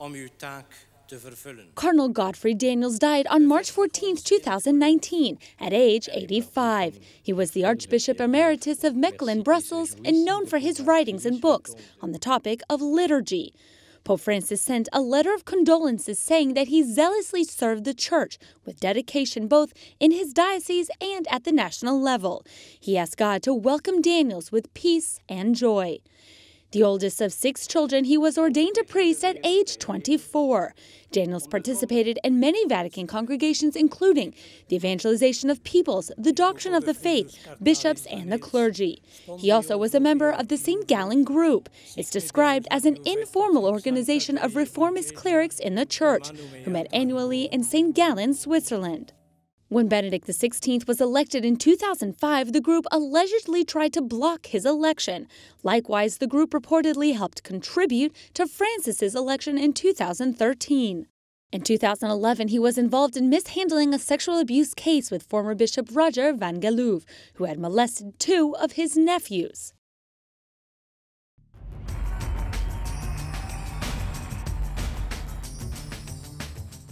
om uw taak Cardinal Godfrey Daniels died on March 14, 2019, at age 85. He was the Archbishop Emeritus of Mechelen, Brussels, and known for his writings and books on the topic of liturgy. Pope Francis sent a letter of condolences saying that he zealously served the Church with dedication both in his diocese and at the national level. He asked God to welcome Daniels with peace and joy. The oldest of six children, he was ordained a priest at age 24. Daniels participated in many Vatican congregations, including the evangelization of peoples, the doctrine of the faith, bishops, and the clergy. He also was a member of the St. Gallen Group. It's described as an informal organization of reformist clerics in the church who met annually in St. Gallen, Switzerland. When Benedict XVI was elected in 2005, the group allegedly tried to block his election. Likewise, the group reportedly helped contribute to Francis's election in 2013. In 2011, he was involved in mishandling a sexual abuse case with former Bishop Roger Van Geloof, who had molested two of his nephews.